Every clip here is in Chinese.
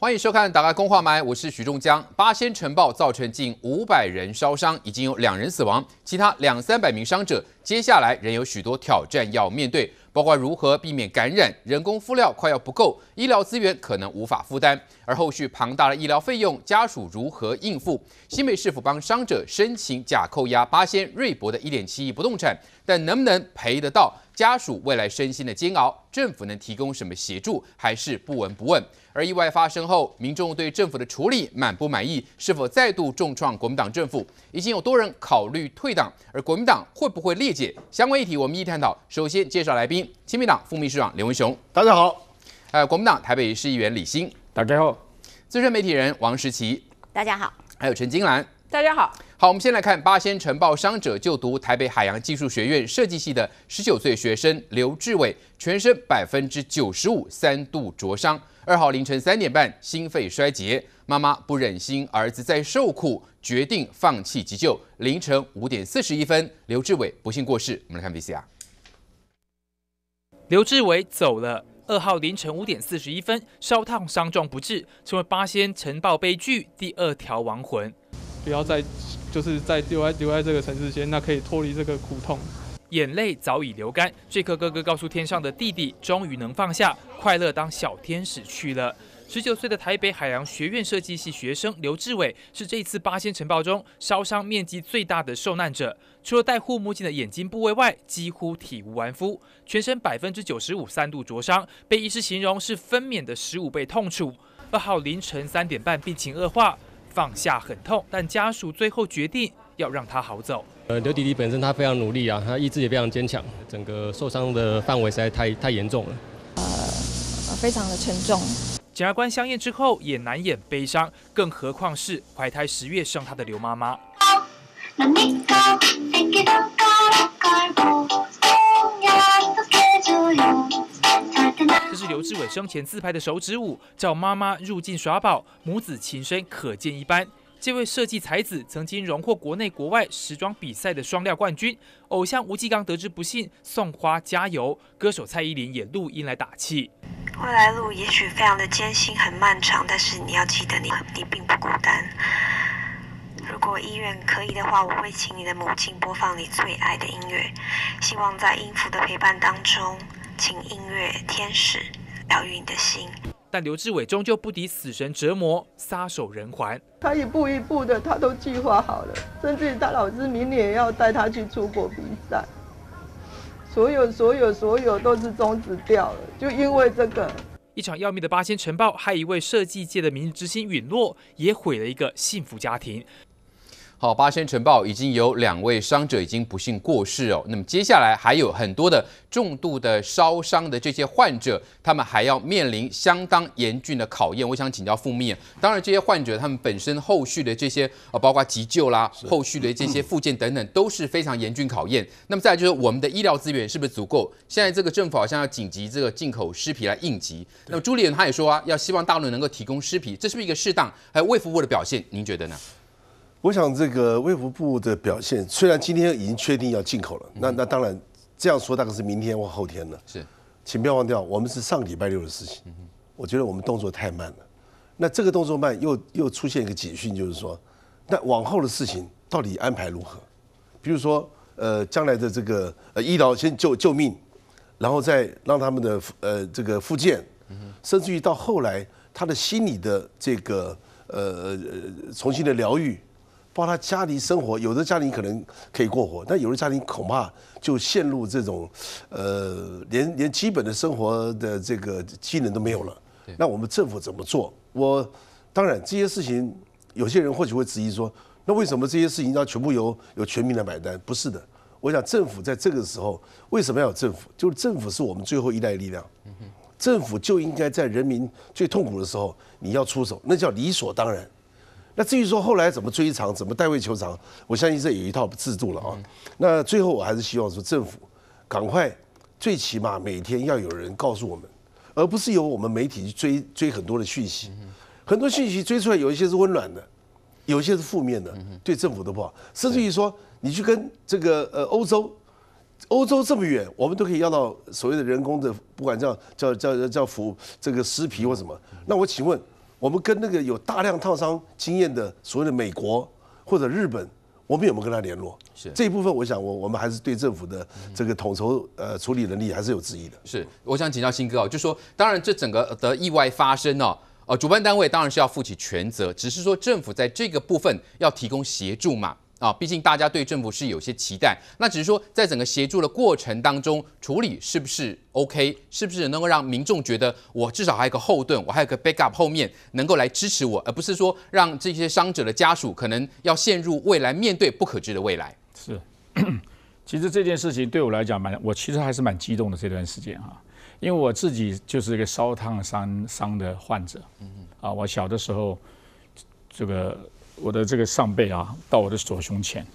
欢迎收看《打开公话麦》，我是徐仲江。八仙城爆造成近五百人烧伤，已经有两人死亡，其他两三百名伤者，接下来仍有许多挑战要面对，包括如何避免感染，人工敷料快要不够，医疗资源可能无法负担，而后续庞大的医疗费用，家属如何应付？新美是否帮伤者申请假扣押八仙瑞博的一点七亿不动产？但能不能赔得到？家属未来身心的煎熬，政府能提供什么协助？还是不闻不问？而意外发生后，民众对政府的处理满不满意？是否再度重创国民党政府？已经有多人考虑退党，而国民党会不会裂解？相关议题，我们一探讨。首先介绍来宾：亲民党副秘书长刘文雄，大家好；呃，国民党台北市议员李欣，大家好；资深媒体人王时奇，大家好；还有陈金兰。大家好，好，我们先来看八仙晨报伤者就读台北海洋技术学院设计系的十九岁学生刘志伟，全身百分之九十五三度灼伤，二号凌晨三点半心肺衰竭，妈妈不忍心儿子再受苦，决定放弃急救，凌晨五点四十一分，刘志伟不幸过世。我们来看 v C R，刘志伟走了，二号凌晨五点四十一分烧烫伤状不治，成为八仙晨报悲剧第二条亡魂。不要再，就是再丢在丢在这个城市间，那可以脱离这个苦痛。眼泪早已流干，这颗哥哥告诉天上的弟弟，终于能放下，快乐当小天使去了。十九岁的台北海洋学院设计系学生刘志伟，是这次八仙城爆中烧伤面积最大的受难者，除了戴护目镜的眼睛部位外，几乎体无完肤，全身百分之九十五三度灼伤，被医师形容是分娩的十五倍痛楚。二号凌晨三点半，病情恶化。放下很痛，但家属最后决定要让他好走。呃，刘迪迪本身他非常努力啊，他意志也非常坚强，整个受伤的范围实在太太严重了，呃，非常的沉重。检察官相验之后也难掩悲伤，更何况是怀胎十月生他的刘妈妈。是刘志伟生前自拍的手指舞，叫妈妈入境耍宝，母子情深可见一斑。这位设计才子曾经荣获国内国外时装比赛的双料冠军，偶像吴继刚得知不幸送花加油，歌手蔡依林也录音来打气。未来路也许非常的艰辛，很漫长，但是你要记得，你你并不孤单。如果医院可以的话，我会请你的母亲播放你最爱的音乐，希望在音符的陪伴当中。轻音乐，天使疗愈你的心。但刘志伟终究不敌死神折磨，撒手人寰。他一步一步的，他都计划好了，甚至他老师明年也要带他去出国比赛。所有所有所有都是终止掉了，就因为这个。一场要命的八仙晨报，害一位设计界的明日之星陨落，也毁了一个幸福家庭。好，八仙城爆已经有两位伤者已经不幸过世哦。那么接下来还有很多的重度的烧伤的这些患者，他们还要面临相当严峻的考验。我想请教负秘当然这些患者他们本身后续的这些呃，包括急救啦，后续的这些复健等等都是非常严峻考验。那么再就是我们的医疗资源是不是足够？现在这个政府好像要紧急这个进口尸皮来应急。那么朱立伦他也说啊，要希望大陆能够提供尸皮，这是不是一个适当还有未服务的表现？您觉得呢？我想这个微服部的表现，虽然今天已经确定要进口了，那那当然这样说大概是明天或后天了。是，请不要忘掉，我们是上礼拜六的事情。我觉得我们动作太慢了。那这个动作慢，又又出现一个警讯，就是说，那往后的事情到底安排如何？比如说，呃，将来的这个医疗先救救命，然后再让他们的呃这个复健，甚至于到后来他的心理的这个呃重新的疗愈。包括他家庭生活，有的家庭可能可以过活，但有的家庭恐怕就陷入这种，呃，连连基本的生活的这个技能都没有了。那我们政府怎么做？我当然这些事情，有些人或许会质疑说，那为什么这些事情要全部由由全民来买单？不是的，我想政府在这个时候为什么要有政府？就是政府是我们最后一代力量，政府就应该在人民最痛苦的时候你要出手，那叫理所当然。那至于说后来怎么追偿，怎么代位求偿，我相信这有一套制度了啊。那最后我还是希望说政府赶快，最起码每天要有人告诉我们，而不是由我们媒体去追追很多的讯息。很多讯息追出来，有一些是温暖的，有一些是负面的，对政府都不好。甚至于说，你去跟这个呃欧洲，欧洲这么远，我们都可以要到所谓的人工的，不管叫叫叫叫服这个尸皮或什么。那我请问。我们跟那个有大量烫伤经验的所谓的美国或者日本，我们有没有跟他联络？是这一部分，我想我我们还是对政府的这个统筹呃处理能力还是有质疑的。是，我想请教新哥哦，就说当然这整个的意外发生哦。呃，主办单位当然是要负起全责，只是说政府在这个部分要提供协助嘛。啊，毕竟大家对政府是有些期待，那只是说在整个协助的过程当中，处理是不是 OK，是不是能够让民众觉得我至少还有个后盾，我还有个 backup，后面能够来支持我，而不是说让这些伤者的家属可能要陷入未来面对不可知的未来。是，其实这件事情对我来讲蛮，我其实还是蛮激动的这段时间啊，因为我自己就是一个烧烫伤伤的患者，嗯嗯，啊，我小的时候这个。我的这个上背啊，到我的左胸前，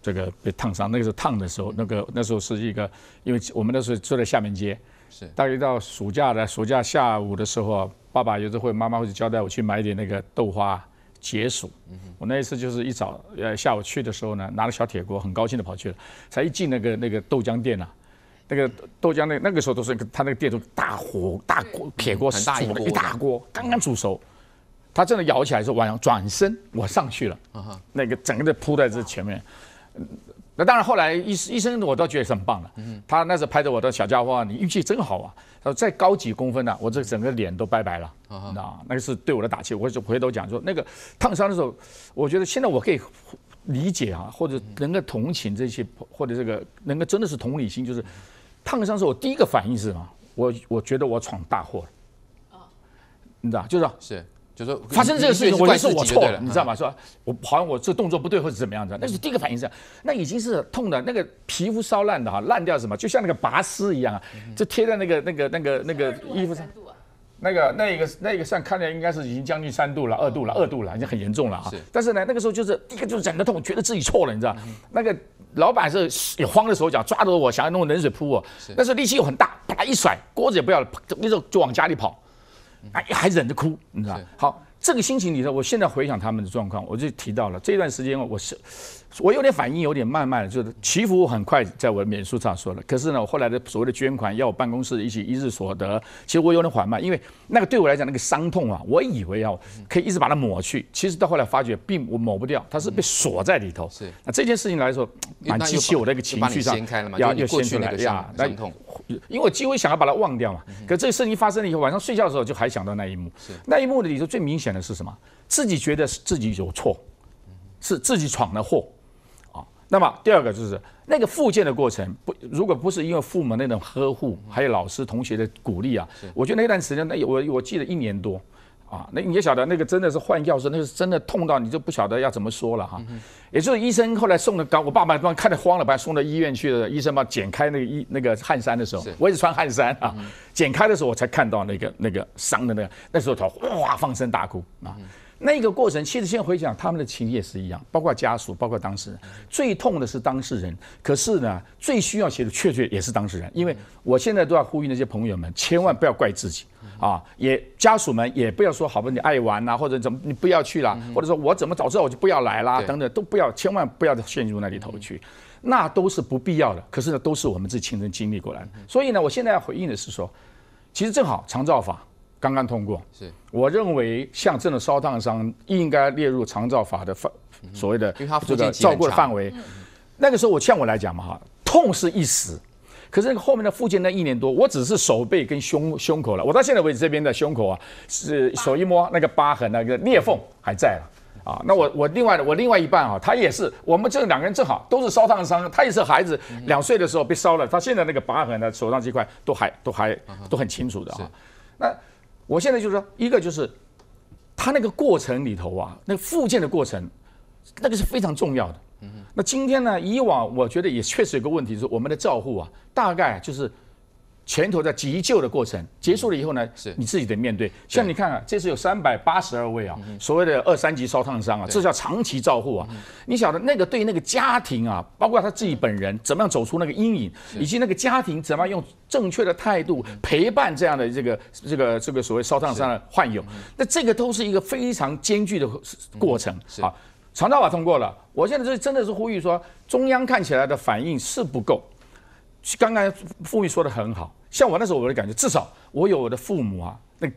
这个被烫伤。那个时候烫的时候，那个那时候是一个，因为我们那时候住在下面街，是大概到暑假的暑假下午的时候，爸爸有时会，妈妈会交代我去买点那个豆花解暑。我那一次就是一早呃下午去的时候呢，拿着小铁锅，很高兴的跑去了。才一进那个那个豆浆店呐，那个豆浆那那个时候都是他那个店都大火大锅铁锅煮的一大锅，刚刚煮熟。他真的摇起来时候，完转身我上去了，那个整个的扑在这前面，那当然后来医医生我倒觉得是很棒的，他那时候拍着我的小家伙，你运气真好啊，他说再高几公分呢，我这整个脸都白白了，啊那个是对我的打气，我就回头讲说那个烫伤的时候，我觉得现在我可以理解啊，或者能够同情这些，或者这个能够真的是同理心，就是烫伤的时候，我第一个反应是什么？我我觉得我闯大祸了，啊，你知道就是是。就说发生这个事情，我也是我错了，你知道吗？说我好像我这动作不对或者怎么样子，那是第一个反应是，那已经是痛的，那个皮肤烧烂的哈，烂掉什么，就像那个拔丝一样啊，就贴在那个那个那个那个衣服上，那个那个那个上，看来应该是已经将近三度了，二度了，二度了，已经很严重了哈。但是呢，那个时候就是第一个就是忍着痛，觉得自己错了，你知道，那个老板是慌了手脚，抓着我，想要弄冷水扑我，那时候力气又很大，啪一甩，锅子也不要了，那时候就往家里跑。哎，还忍着哭，你知道？好，这个心情，你道。我现在回想他们的状况，我就提到了这段时间我是。我有点反应有点慢慢，就是祈福很快，在我的免书上说了。可是呢，我后来的所谓的捐款要我办公室一起一日所得，其实我有点缓慢，因为那个对我来讲，那个伤痛啊，我以为要可以一直把它抹去，其实到后来发觉并我抹不掉，它是被锁在里头。是那这件事情来说，蛮激起我的一个情绪上，要要先开来嘛，就过去伤痛。因为我几乎想要把它忘掉嘛，可这事情发生了以后，晚上睡觉的时候就还想到那一幕。那一幕的里头最明显的是什么？自己觉得自己有错，是自己闯的祸。那么第二个就是那个复健的过程，不，如果不是因为父母那种呵护，还有老师同学的鼓励啊，我觉得那段时间，那我我记得一年多啊，那你也晓得，那个真的是换药时，那个真的痛到你就不晓得要怎么说了哈。也就是医生后来送的，我爸爸帮看得慌了，把他送到医院去了。医生把剪开那个衣那个汗衫的时候，我一直穿汗衫啊，剪开的时候我才看到那个那个伤的那个，那时候他哇放声大哭啊。那个过程，其实现在回想，他们的情也是一样，包括家属，包括当事人，最痛的是当事人。可是呢，最需要写的，确确也是当事人。因为我现在都要呼吁那些朋友们，千万不要怪自己啊！也家属们也不要说，好吧，你爱玩呐，或者怎么，你不要去了，或者说我怎么早知道我就不要来啦，等等，都不要，千万不要再陷入那里头去，那都是不必要的。可是呢，都是我们自己亲身经历过来的。所以呢，我现在要回应的是说，其实正好常照法刚刚通过，是我认为像这种烧烫伤应该列入长照法的范所谓的这个照顾的范围。那个时候我像我来讲嘛哈，痛是一时，可是后面的附件那一年多，我只是手背跟胸胸口了。我到现在为止这边的胸口啊，是手一摸那个疤痕那个裂缝还在了啊。那我我另外我另外一半啊，他也是我们这两个人正好都是烧烫伤，他也是孩子两岁的时候被烧了，他现在那个疤痕呢手上这块都还都还都很清楚的啊。那我现在就是说，一个就是，他那个过程里头啊，那个复健的过程，那个是非常重要的。嗯，那今天呢，以往我觉得也确实有个问题，就是我们的照护啊，大概就是。拳头在急救的过程结束了以后呢，是你自己得面对。像你看看，这次有三百八十二位啊，所谓的二三级烧烫伤啊，这叫长期照护啊。你晓得那个对那个家庭啊，包括他自己本人怎么样走出那个阴影，以及那个家庭怎么样用正确的态度陪伴这样的这个这个这个所谓烧烫伤的患友，那这个都是一个非常艰巨的过程啊。常照法通过了，我现在是真的是呼吁说，中央看起来的反应是不够。刚刚父辈说的很好，像我那时候我的感觉，至少我有我的父母啊，那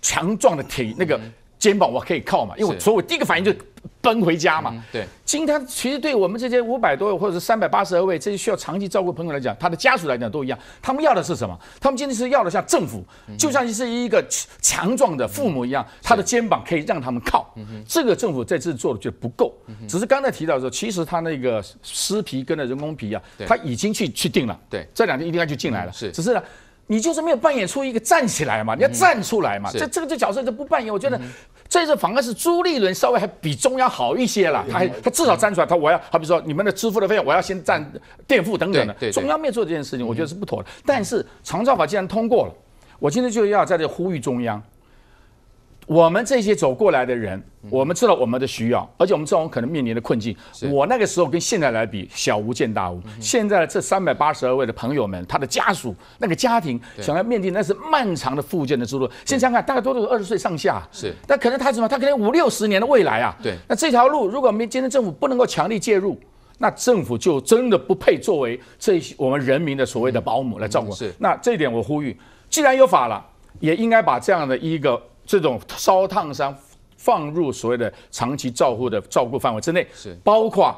强壮的体那个。肩膀我可以靠嘛，因为所以，我第一个反应就是奔回家嘛。对，今天其实对我们这些五百多位，或者是三百八十二位这些需要长期照顾朋友来讲，他的家属来讲都一样。他们要的是什么？他们今天是要的，像政府，就像是一个强壮的父母一样，他的肩膀可以让他们靠。这个政府在这做的就不够。只是刚才提到说，其实他那个湿皮跟那人工皮啊，他已经去去定了。对，这两天一定要进来了。是，只是呢。你就是没有扮演出一个站起来嘛，你要站出来嘛。这这个这角色就不扮演，我觉得。这次反而是朱立伦稍微还比中央好一些了，他还他至少站出来，他我要好比说你们的支付的费用，我要先占垫付等等的，中央没有做这件事情，我觉得是不妥的。但是常照法既然通过了，我今天就要在这呼吁中央。我们这些走过来的人，我们知道我们的需要，而且我们知道我们可能面临的困境。我那个时候跟现在来比，小巫见大巫。现在的这三百八十二位的朋友们，他的家属，那个家庭，想要面对那是漫长的复健的之路。现在看看，大概都是二十岁上下，是，但可能他什么？他可能五六十年的未来啊。对。那这条路，如果没今天政府不能够强力介入，那政府就真的不配作为这些我们人民的所谓的保姆来照顾。是。那这一点，我呼吁，既然有法了，也应该把这样的一个。这种烧烫伤放入所谓的长期照护的照顾范围之内，是包括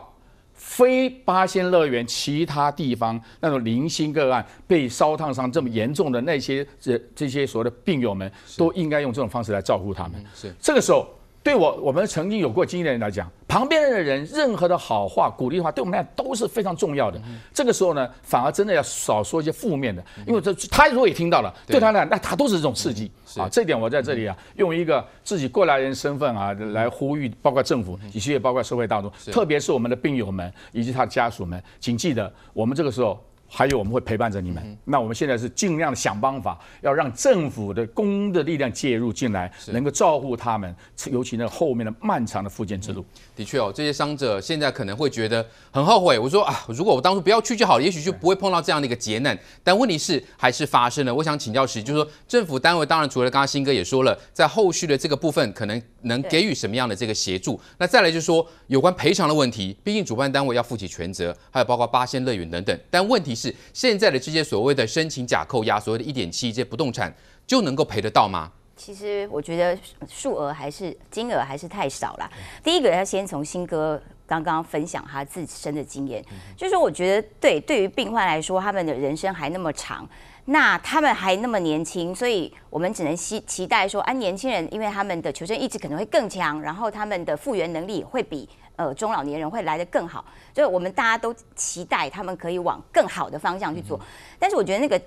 非八仙乐园其他地方那种零星个案被烧烫伤这么严重的那些这这些所谓的病友们，都应该用这种方式来照顾他们。是这个时候。对我，我们曾经有过经验的人来讲，旁边的人任何的好话、鼓励的话，对我们来讲都是非常重要的。这个时候呢，反而真的要少说一些负面的，因为这他如果也听到了，对他来讲，那他都是这种刺激啊。这一点我在这里啊，用一个自己过来人身份啊，来呼吁，包括政府，以及也包括社会大中，特别是我们的病友们以及他的家属们，请记得，我们这个时候。还有我们会陪伴着你们。那我们现在是尽量想办法，要让政府的公的力量介入进来，能够照顾他们，尤其那后面的漫长的复健之路。的确哦，这些伤者现在可能会觉得很后悔。我说啊，如果我当初不要去就好，了，也许就不会碰到这样的一个劫难。但问题是还是发生了。我想请教时，就是说政府单位当然除了刚刚新哥也说了，在后续的这个部分可能。能给予什么样的这个协助？那再来就是说有关赔偿的问题，毕竟主办单位要负起全责，还有包括八仙乐园等等。但问题是，现在的这些所谓的申请假扣押，所谓的一点七这些不动产，就能够赔得到吗？其实我觉得数额还是金额还是太少了。第一个要先从新哥刚刚分享他自身的经验，就是我觉得对对于病患来说，他们的人生还那么长。那他们还那么年轻，所以我们只能期期待说，啊，年轻人，因为他们的求生意志可能会更强，然后他们的复原能力会比呃中老年人会来得更好，所以我们大家都期待他们可以往更好的方向去做。但是我觉得那个。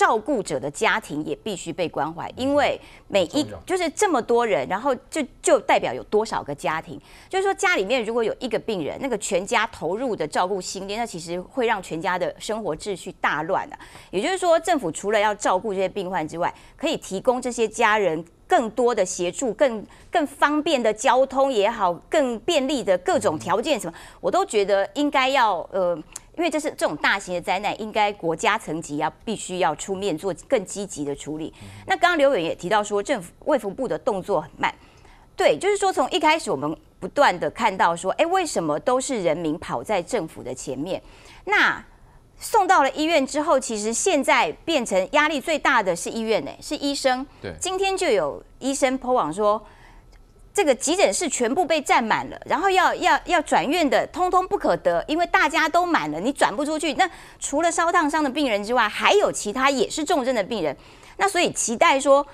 照顾者的家庭也必须被关怀，因为每一就是这么多人，然后就就代表有多少个家庭。就是说，家里面如果有一个病人，那个全家投入的照顾心力，那其实会让全家的生活秩序大乱啊。也就是说，政府除了要照顾这些病患之外，可以提供这些家人更多的协助，更更方便的交通也好，更便利的各种条件什么，我都觉得应该要呃。因为这是这种大型的灾难，应该国家层级要必须要出面做更积极的处理。那刚刚刘远也提到说，政府卫福部的动作很慢。对，就是说从一开始我们不断的看到说，哎，为什么都是人民跑在政府的前面？那送到了医院之后，其实现在变成压力最大的是医院呢，是医生。对，今天就有医生抛网说。这个急诊室全部被占满了，然后要要要转院的，通通不可得，因为大家都满了，你转不出去。那除了烧烫伤的病人之外，还有其他也是重症的病人。那所以期待说，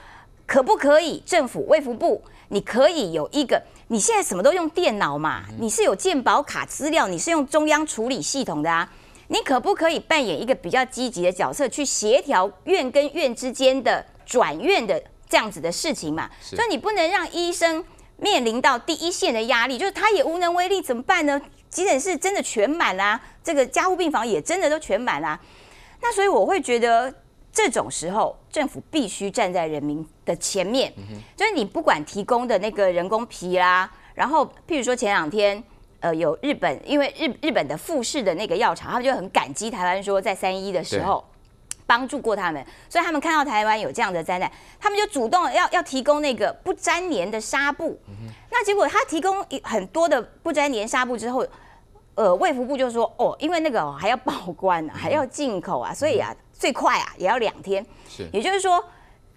可不可以政府卫福部，你可以有一个，你现在什么都用电脑嘛，你是有健保卡资料，你是用中央处理系统的啊，你可不可以扮演一个比较积极的角色，去协调院跟院之间的转院的这样子的事情嘛？所以你不能让医生。面临到第一线的压力，就是他也无能为力，怎么办呢？急诊室真的全满啦，这个加护病房也真的都全满啦。那所以我会觉得，这种时候政府必须站在人民的前面，就是你不管提供的那个人工皮啦，然后譬如说前两天，呃，有日本，因为日日本的富士的那个药厂，他们就很感激台湾，说在三一的时候。帮助过他们，所以他们看到台湾有这样的灾难，他们就主动要要提供那个不粘连的纱布。那结果他提供很多的不粘连纱布之后，呃，卫福部就说哦，因为那个还要报关，还要进口啊，所以啊，最快啊也要两天。是，也就是说。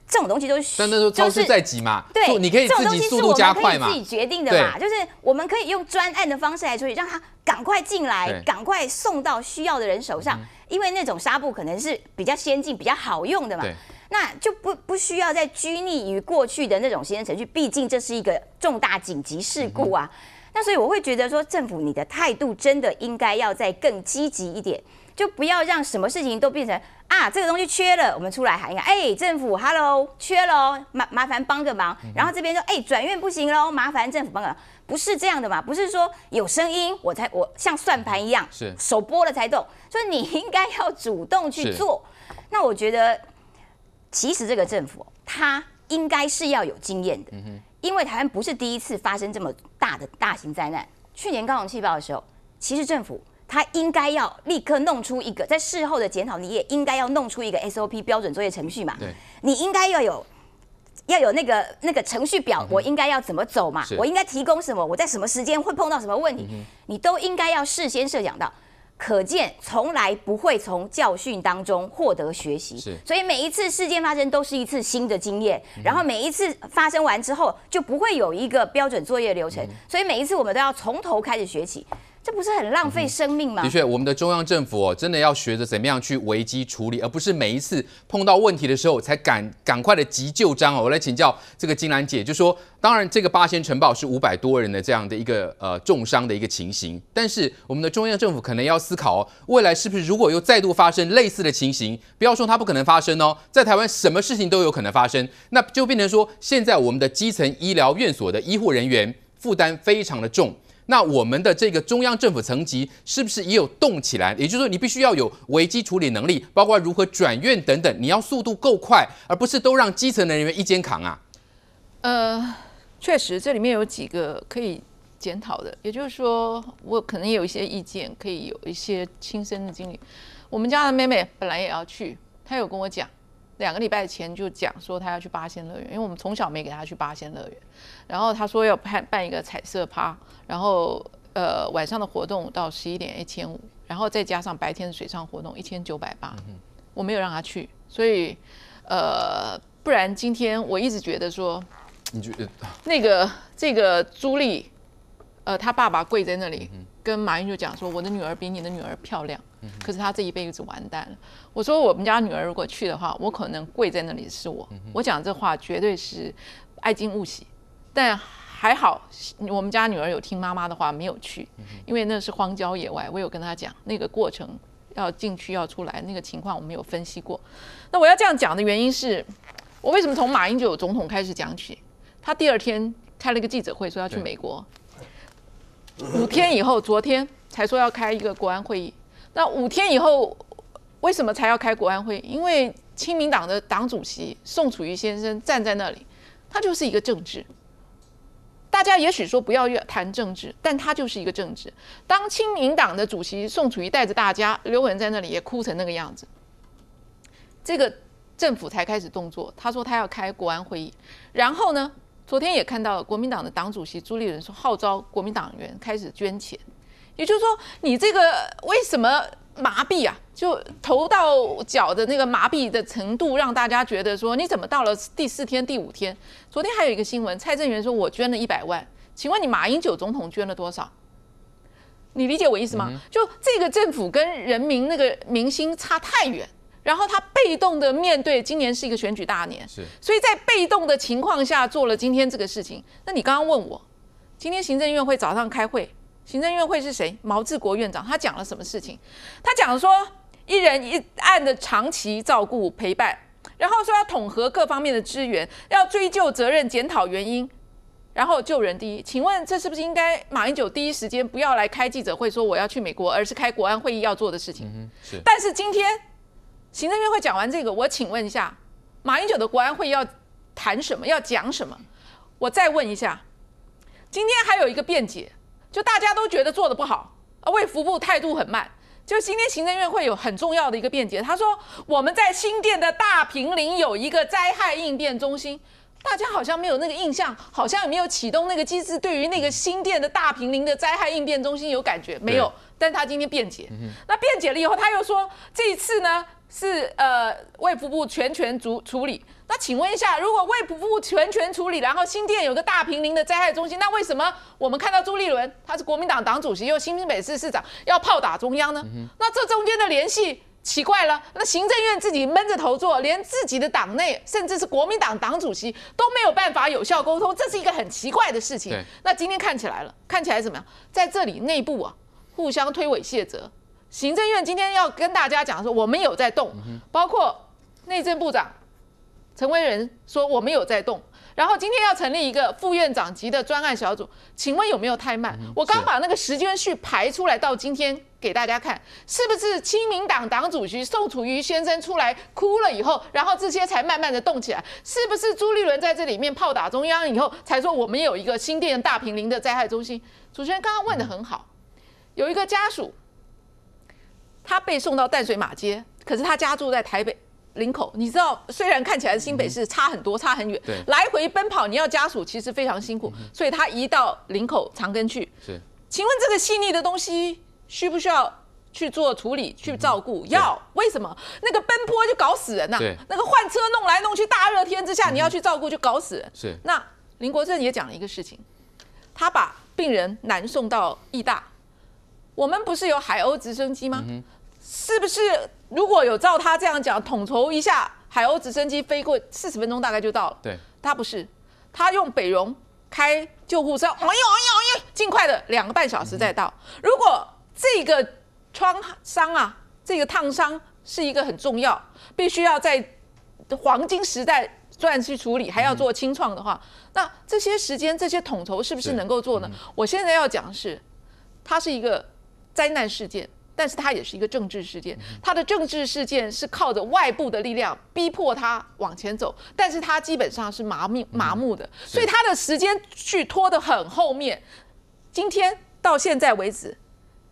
这种东西都是，就是超市在急嘛，对，你可以自己速度加快嘛，这种东西我们可以自己决定的嘛，就是我们可以用专案的方式来处理，让他赶快进来，赶快送到需要的人手上，因为那种纱布可能是比较先进、比较好用的嘛，那就不不需要再拘泥于过去的那种行政程序，毕竟这是一个重大紧急事故啊。那所以我会觉得说，政府你的态度真的应该要再更积极一点，就不要让什么事情都变成。啊，这个东西缺了，我们出来喊一下，哎，政府，hello，缺喽，麻麻烦帮个忙。然后这边说，哎，转院不行喽，麻烦政府帮个。不是这样的嘛，不是说有声音我才我像算盘一样，是手拨了才动，所以你应该要主动去做。那我觉得，其实这个政府，它应该是要有经验的，嗯因为台湾不是第一次发生这么大的大型灾难。去年高雄气爆的时候，其实政府。他应该要立刻弄出一个在事后的检讨，你也应该要弄出一个 SOP 标准作业程序嘛？对，你应该要有要有那个那个程序表，我应该要怎么走嘛？我应该提供什么？我在什么时间会碰到什么问题？你都应该要事先设想到。可见从来不会从教训当中获得学习，是。所以每一次事件发生都是一次新的经验，然后每一次发生完之后就不会有一个标准作业流程，所以每一次我们都要从头开始学习。这不是很浪费生命吗？的确，我们的中央政府哦，真的要学着怎么样去危机处理，而不是每一次碰到问题的时候才赶赶快的急救章哦。我来请教这个金兰姐，就说，当然这个八仙城堡是五百多人的这样的一个呃重伤的一个情形，但是我们的中央政府可能要思考哦，未来是不是如果又再度发生类似的情形，不要说它不可能发生哦，在台湾什么事情都有可能发生，那就变成说现在我们的基层医疗院所的医护人员负担非常的重。那我们的这个中央政府层级是不是也有动起来？也就是说，你必须要有危机处理能力，包括如何转院等等，你要速度够快，而不是都让基层的人员一肩扛啊。呃，确实，这里面有几个可以检讨的。也就是说，我可能有一些意见，可以有一些亲身的经历。我们家的妹妹本来也要去，她有跟我讲。两个礼拜前就讲说他要去八仙乐园，因为我们从小没给他去八仙乐园，然后他说要办办一个彩色趴，然后呃晚上的活动到十一点一千五，然后再加上白天的水上活动一千九百八，我没有让他去，所以呃不然今天我一直觉得说，你觉得那个这个朱莉，呃他爸爸跪在那里。跟马云就讲说，我的女儿比你的女儿漂亮，可是她这一辈子完蛋了。我说我们家女儿如果去的话，我可能跪在那里是我。我讲这话绝对是爱惊勿喜，但还好我们家女儿有听妈妈的话，没有去，因为那是荒郊野外。我有跟她讲那个过程要进去要出来那个情况，我们有分析过。那我要这样讲的原因是，我为什么从马云就有总统开始讲起？他第二天开了一个记者会，说要去美国。五天以后，昨天才说要开一个国安会议。那五天以后，为什么才要开国安会？因为亲民党的党主席宋楚瑜先生站在那里，他就是一个政治。大家也许说不要谈政治，但他就是一个政治。当亲民党的主席宋楚瑜带着大家，刘文在那里也哭成那个样子，这个政府才开始动作。他说他要开国安会议，然后呢？昨天也看到国民党的党主席朱立伦说，号召国民党员开始捐钱，也就是说，你这个为什么麻痹啊？就头到脚的那个麻痹的程度，让大家觉得说，你怎么到了第四天、第五天？昨天还有一个新闻，蔡正元说，我捐了一百万，请问你马英九总统捐了多少？你理解我意思吗？就这个政府跟人民那个民心差太远。然后他被动的面对，今年是一个选举大年，是，所以在被动的情况下做了今天这个事情。那你刚刚问我，今天行政院会早上开会，行政院会是谁？毛志国院长，他讲了什么事情？他讲说一人一案的长期照顾陪伴，然后说要统合各方面的资源，要追究责任，检讨原因，然后救人第一。请问这是不是应该马英九第一时间不要来开记者会说我要去美国，而是开国安会议要做的事情？是。但是今天。行政院会讲完这个，我请问一下，马英九的国安会要谈什么，要讲什么？我再问一下，今天还有一个辩解，就大家都觉得做的不好，啊，为服务态度很慢。就今天行政院会有很重要的一个辩解，他说我们在新店的大平林有一个灾害应变中心。大家好像没有那个印象，好像也没有启动那个机制，对于那个新店的大平林的灾害应变中心有感觉没有？但他今天辩解，那辩解了以后，他又说这一次呢是呃卫福部全权主处理。那请问一下，如果卫福部全权处理，然后新店有个大平林的灾害中心，那为什么我们看到朱立伦他是国民党党主席又新北市市长要炮打中央呢？那这中间的联系？奇怪了，那行政院自己闷着头做，连自己的党内，甚至是国民党党主席都没有办法有效沟通，这是一个很奇怪的事情。那今天看起来了，看起来怎么样？在这里内部啊，互相推诿卸责。行政院今天要跟大家讲说，我们有在动，包括内政部长陈为仁说，我们有在动。然后今天要成立一个副院长级的专案小组，请问有没有太慢？我刚把那个时间序排出来，到今天给大家看，是不是清明党党主席宋楚瑜先生出来哭了以后，然后这些才慢慢的动起来？是不是朱立伦在这里面炮打中央以后，才说我们有一个新店大平林的灾害中心？主持人刚刚问的很好，有一个家属，他被送到淡水马街，可是他家住在台北。林口，你知道，虽然看起来新北市差很多，差很远，来回奔跑，你要家属其实非常辛苦，所以他移到林口长庚去。是，请问这个细腻的东西需不需要去做处理、去照顾？要，为什么？那个奔波就搞死人呐！那个换车弄来弄去，大热天之下，你要去照顾就搞死人。是，那林国正也讲了一个事情，他把病人南送到义大，我们不是有海鸥直升机吗？是不是如果有照他这样讲统筹一下，海鸥直升机飞过四十分钟大概就到了。对，他不是，他用北荣开救护车，哎呦哎呦哎呦，尽快的两个半小时再到。如果这个创伤啊，这个烫伤是一个很重要，必须要在黄金时代再去处理，还要做清创的话，那这些时间这些统筹是不是能够做呢？我现在要讲的是，它是一个灾难事件。但是它也是一个政治事件，它的政治事件是靠着外部的力量逼迫它往前走，但是它基本上是麻木麻木的，所以它的时间去拖得很后面。今天到现在为止，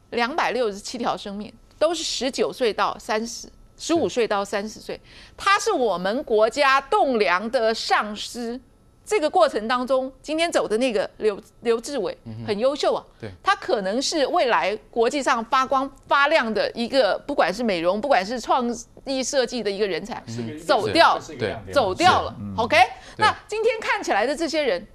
两百六十七条生命都是十九岁到三十，十五岁到三十岁，他是我们国家栋梁的上司，这个过程当中，今天走的那个刘刘志伟很优秀啊，他可能是未来国际上发光发亮的一个，不管是美容，不管是创意设计的一个人才，走掉，走掉了。OK，那今天看起来的这些人，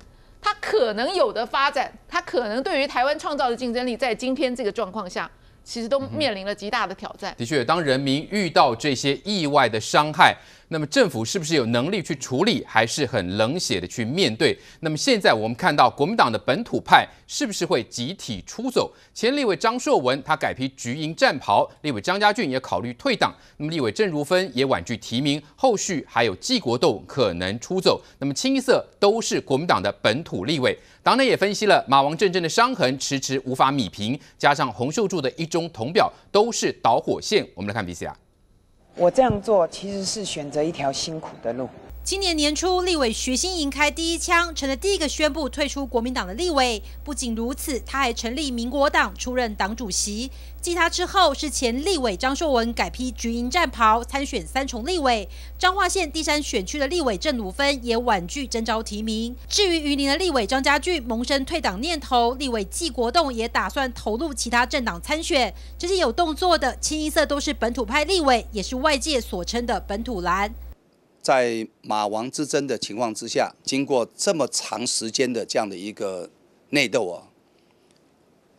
他可能有的发展，他可能对于台湾创造的竞争力，在今天这个状况下，其实都面临了极大的挑战。的确，当人民遇到这些意外的伤害。那么政府是不是有能力去处理，还是很冷血的去面对？那么现在我们看到国民党的本土派是不是会集体出走？前立委张硕文他改披橘银战袍，立委张家俊也考虑退党，那么立委郑如芬也婉拒提名，后续还有纪国栋可能出走，那么清一色都是国民党的本土立委。党内也分析了马王阵政的伤痕迟迟无法米平，加上洪秀柱的一中铜表都是导火线。我们来看 B C R。我这样做，其实是选择一条辛苦的路。今年年初，立委徐新莹开第一枪，成了第一个宣布退出国民党的立委。不仅如此，他还成立民国党，出任党主席。继他之后，是前立委张秀文改披橘营战袍参选三重立委。彰化县第三选区的立委郑鲁芬也婉拒征召提名。至于鱼林的立委张家俊萌生退党念头，立委纪国栋也打算投入其他政党参选。这些有动作的，清一色都是本土派立委，也是外界所称的本土蓝。在马王之争的情况之下，经过这么长时间的这样的一个内斗啊，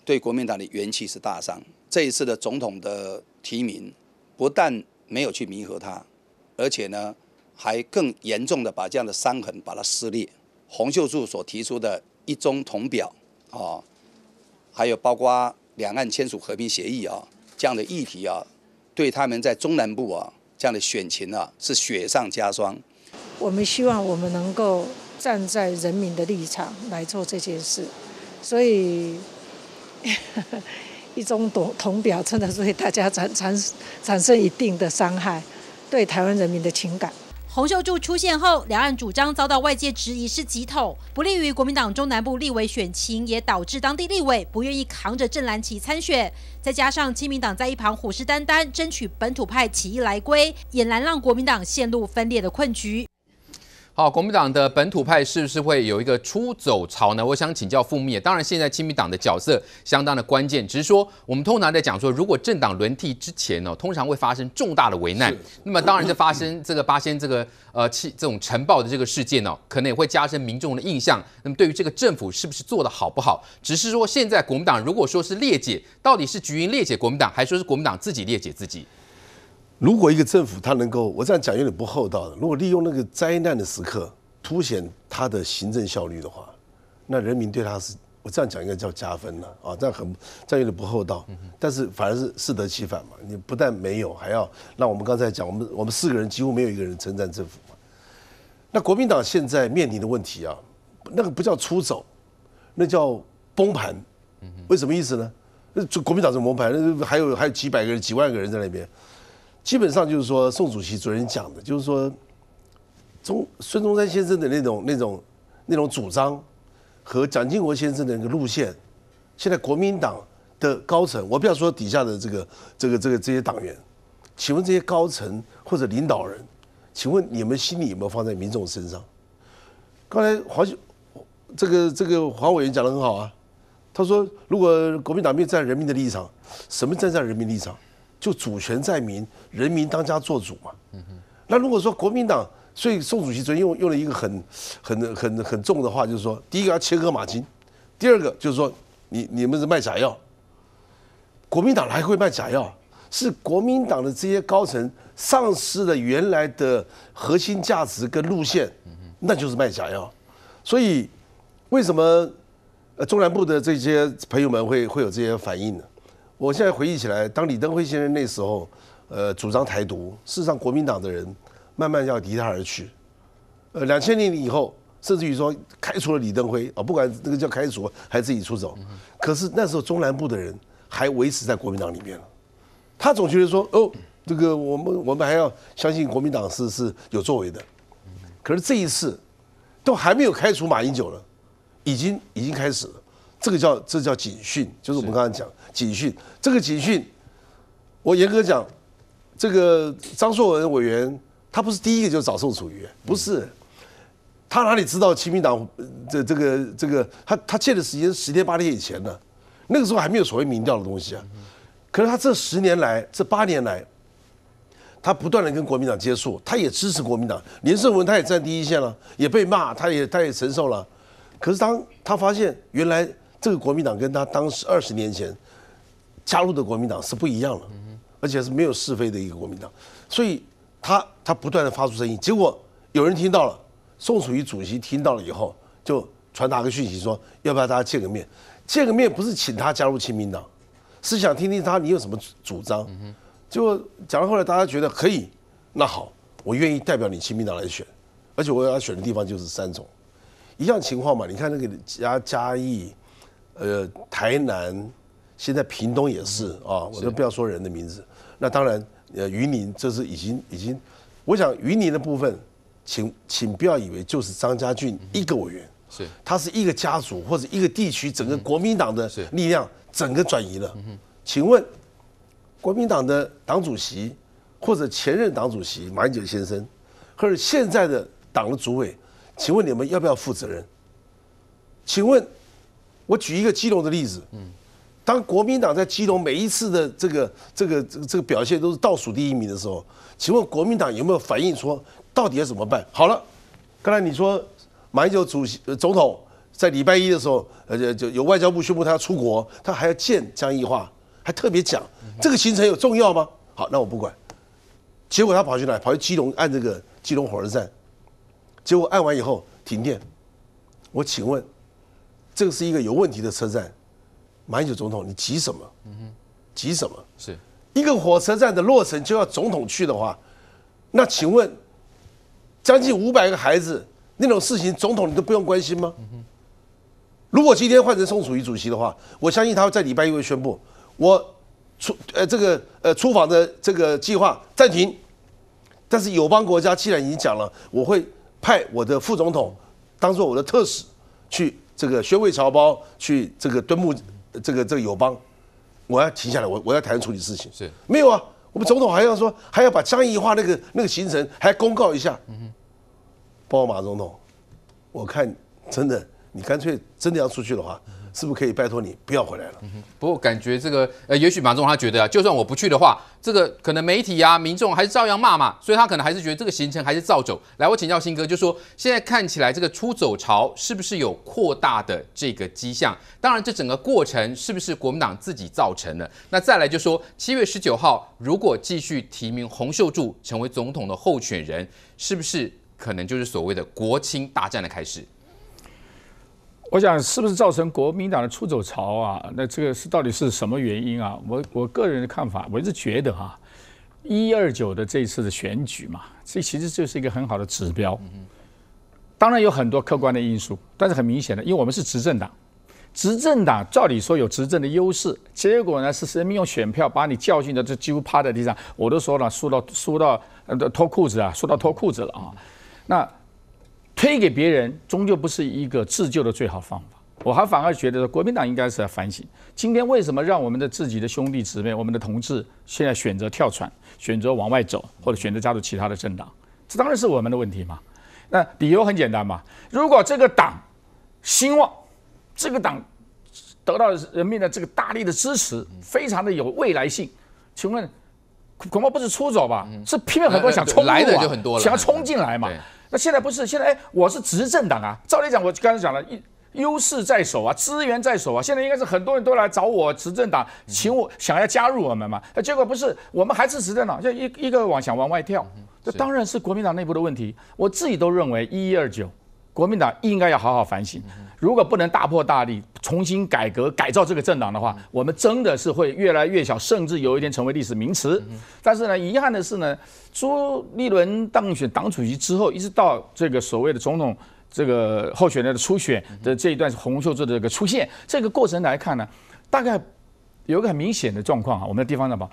对国民党的元气是大伤。这一次的总统的提名，不但没有去弥合他，而且呢，还更严重的把这样的伤痕把它撕裂。洪秀柱所提出的一中同表啊，还有包括两岸签署和平协议啊这样的议题啊，对他们在中南部啊。这样的选情啊，是雪上加霜。我们希望我们能够站在人民的立场来做这件事，所以一中同表真的是对大家产产产生一定的伤害，对台湾人民的情感。洪秀柱出现后，两岸主张遭到外界质疑是极统，不利于国民党中南部立委选情，也导致当地立委不愿意扛着正蓝旗参选。再加上亲民党在一旁虎视眈眈，争取本土派起义来归，俨然让国民党陷入分裂的困局。好，国民党的本土派是不是会有一个出走潮呢？我想请教傅灭。当然，现在亲民党的角色相当的关键。只是说，我们通常在讲说，如果政党轮替之前呢，通常会发生重大的危难。那么，当然就发生这个八仙这个呃气这种晨报的这个事件呢，可能也会加深民众的印象。那么，对于这个政府是不是做的好不好？只是说，现在国民党如果说是裂解，到底是局群裂解国民党，还是国民党自己裂解自己？如果一个政府他能够，我这样讲有点不厚道的。如果利用那个灾难的时刻凸显他的行政效率的话，那人民对他是我这样讲应该叫加分了啊！这样很这样有点不厚道，但是反而是适得其反嘛。你不但没有，还要那我们刚才讲，我们我们四个人几乎没有一个人称赞政府嘛。那国民党现在面临的问题啊，那个不叫出走，那叫崩盘。为什么意思呢？那国民党怎么崩盘？还有还有几百个人、几万个人在那边。基本上就是说，宋主席、昨天讲的，就是说，中孙中山先生的那种、那种、那种主张，和蒋经国先生的那个路线，现在国民党的高层，我不要说底下的这个、这个、这个这些党员，请问这些高层或者领导人，请问你们心里有没有放在民众身上？刚才黄这个这个黄委员讲的很好啊，他说，如果国民党没有站人民的立场，什么站在人民立场？就主权在民，人民当家作主嘛。嗯哼，那如果说国民党，所以宋主席最近用用了一个很很很很重的话，就是说，第一个要切割马金，第二个就是说，你你们是卖假药，国民党还会卖假药？是国民党的这些高层丧失了原来的核心价值跟路线，嗯哼，那就是卖假药。所以为什么呃中南部的这些朋友们会会有这些反应呢？我现在回忆起来，当李登辉先生那时候，呃，主张台独，事实上，国民党的人慢慢要离他而去。呃，两千年以后，甚至于说开除了李登辉啊，不管那个叫开除还是自己出走。可是那时候中南部的人还维持在国民党里面他总觉得说哦，这个我们我们还要相信国民党是是有作为的。可是这一次，都还没有开除马英九了，已经已经开始了，这个叫这叫警讯，就是我们刚刚讲。警讯，这个警讯，我严格讲，这个张硕文委员，他不是第一个就找宋楚瑜，不是，他哪里知道，亲民党这这个这个，他他借的时间十天八天以前呢，那个时候还没有所谓民调的东西啊，可是他这十年来，这八年来，他不断的跟国民党接触，他也支持国民党，连胜文他也站第一线了，也被骂，他也他也承受了，可是当他发现原来这个国民党跟他当时二十年前。加入的国民党是不一样了，而且是没有是非的一个国民党，所以他他不断的发出声音，结果有人听到了，宋楚瑜主席听到了以后就传达个讯息说要不要大家见个面，见个面不是请他加入亲民党，是想听听他你有什么主张，结果讲到后来大家觉得可以，那好，我愿意代表你亲民党来选，而且我要选的地方就是三种，一样情况嘛，你看那个嘉嘉义，呃，台南。现在屏东也是啊，我都不要说人的名字。那当然，呃，云林这是已经已经，我想云林的部分，请请不要以为就是张家俊一个委员，是，他是一个家族或者一个地区整个国民党的力量整个转移了。请问，国民党的党主席或者前任党主席马英九先生，或者现在的党的主委，请问你们要不要负责任？请问，我举一个基隆的例子，嗯。当国民党在基隆每一次的这个这个这个表现都是倒数第一名的时候，请问国民党有没有反应说到底要怎么办？好了，刚才你说马英九主席总统在礼拜一的时候，呃，就有外交部宣布他要出国，他还要见江宜桦，还特别讲这个行程有重要吗？好，那我不管，结果他跑去哪？跑去基隆按这个基隆火车站，结果按完以后停电，我请问，这个是一个有问题的车站？马英九总统，你急什么？嗯哼，急什么？是一个火车站的落成就要总统去的话，那请问将近五百个孩子那种事情，总统你都不用关心吗？嗯哼，如果今天换成宋楚瑜主席的话，我相信他会在礼拜一会宣布，我出呃这个呃出访的这个计划暂停。但是友邦国家既然已经讲了，我会派我的副总统当做我的特使去这个宣慰朝包，去这个敦睦。这个这个友邦，我要停下来，我我要台处理事情，是没有啊？我们总统还要说还要把张宜化那个那个行程还公告一下。嗯，包马总统，我看真的，你干脆真的要出去的话。是不是可以拜托你不要回来了？不过感觉这个，呃，也许马总他觉得，啊，就算我不去的话，这个可能媒体啊、民众还是照样骂嘛，所以他可能还是觉得这个行程还是照走。来，我请教新哥，就说现在看起来这个出走潮是不是有扩大的这个迹象？当然，这整个过程是不是国民党自己造成的？那再来就说，七月十九号如果继续提名洪秀柱成为总统的候选人，是不是可能就是所谓的国青大战的开始？我想，是不是造成国民党的出走潮啊？那这个是到底是什么原因啊？我我个人的看法，我一直觉得哈，一二九的这一次的选举嘛，这其实就是一个很好的指标。当然有很多客观的因素，但是很明显的，因为我们是执政党，执政党照理说有执政的优势，结果呢是人民用选票把你教训的，这几乎趴在地上。我都说了，输到输到脱裤子啊，输到脱裤子了啊。那推给别人终究不是一个自救的最好方法。我还反而觉得，国民党应该是在反省：今天为什么让我们的自己的兄弟姊妹、我们的同志现在选择跳船、选择往外走，或者选择加入其他的政党？这当然是我们的问题嘛。那理由很简单嘛：如果这个党兴旺，这个党得到人民的这个大力的支持，非常的有未来性。请问，恐怕不是出走吧？是拼命很多想冲来的就很多了，想要冲进来嘛？那现在不是现在哎，我是执政党啊。照理讲，我刚才讲了，优势在手啊，资源在手啊。现在应该是很多人都来找我执政党，请我想要加入我们嘛。那结果不是，我们还是执政党，就一一个往想往外跳。这当然是国民党内部的问题。我自己都认为一一二九。国民党应该要好好反省，如果不能大破大立，重新改革改造这个政党的话，我们真的是会越来越小，甚至有一天成为历史名词。但是呢，遗憾的是呢，朱立伦当选党主席之后，一直到这个所谓的总统这个候选人的初选的这一段，红袖子的这个出现，这个过程来看呢，大概有一个很明显的状况啊，我们的地方的吧。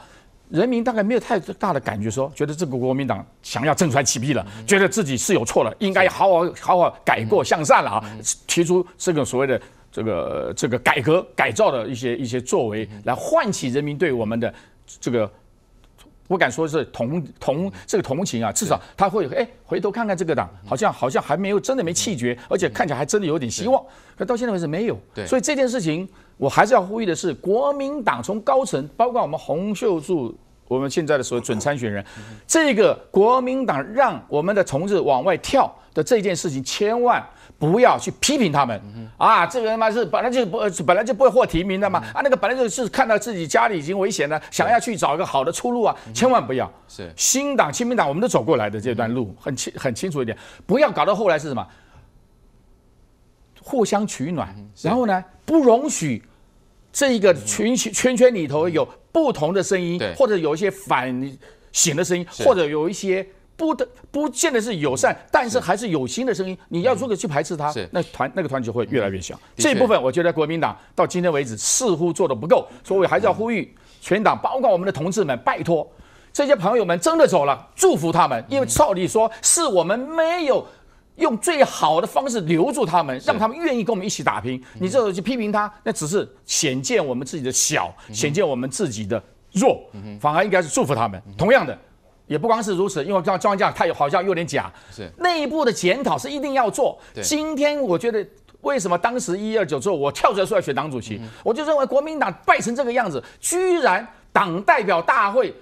人民大概没有太大的感觉，说觉得这个国民党想要振权起敝了，觉得自己是有错了，应该好好好好改过向善了啊！提出这个所谓的这个这个改革改造的一些一些作为，来唤起人民对我们的这个，我敢说是同同这个同情啊，至少他会哎回头看看这个党，好像好像还没有真的没气绝，而且看起来还真的有点希望。可到现在为止没有，所以这件事情。我还是要呼吁的是，国民党从高层，包括我们洪秀柱，我们现在的所谓准参选人，这个国民党让我们的同志往外跳的这件事情，千万不要去批评他们啊！这个人嘛是本来就不，本来就不会获提名的嘛啊，那个本来就是看到自己家里已经危险了，想要去找一个好的出路啊！千万不要是新党、亲民党，我们都走过来的这段路很清很清楚一点，不要搞到后来是什么互相取暖，然后呢，不容许。这一个群圈圈里头有不同的声音，或者有一些反醒的声音，或者有一些不得，不见得是友善，但是还是有心的声音，你要如果去排斥他，那团那个团体会越来越小。这一部分我觉得国民党到今天为止似乎做的不够，所以我还是要呼吁全党，包括我们的同志们，拜托这些朋友们真的走了，祝福他们，因为照理说是我们没有。用最好的方式留住他们，让他们愿意跟我们一起打拼。你这时候去批评他，那只是显见我们自己的小，显见我们自己的弱，反而应该是祝福他们。同样的，也不光是如此，因为像庄家他好像有点假。是内部的检讨是一定要做。今天我觉得为什么当时一二九之后我跳出来出来选党主席，我就认为国民党败成这个样子，居然党代表大会。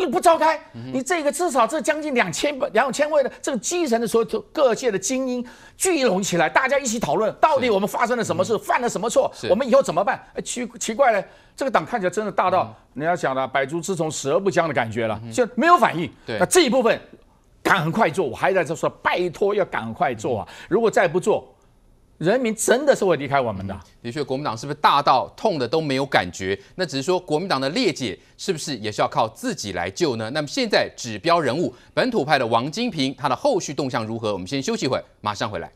西不召开，你这个至少这将近两千两千位的这个基层的所有各界的精英聚拢起来，大家一起讨论到底我们发生了什么事，犯了什么错，我们以后怎么办？哎，奇奇怪嘞，这个党看起来真的大到你要想的百足之虫死而不僵的感觉了，就没有反应。对，那这一部分赶快做，我还在这说拜托要赶快做啊！如果再不做。人民真的是会离开我们的？的确，国民党是不是大到痛的都没有感觉？那只是说国民党的裂解是不是也是要靠自己来救呢？那么现在指标人物本土派的王金平，他的后续动向如何？我们先休息会，马上回来。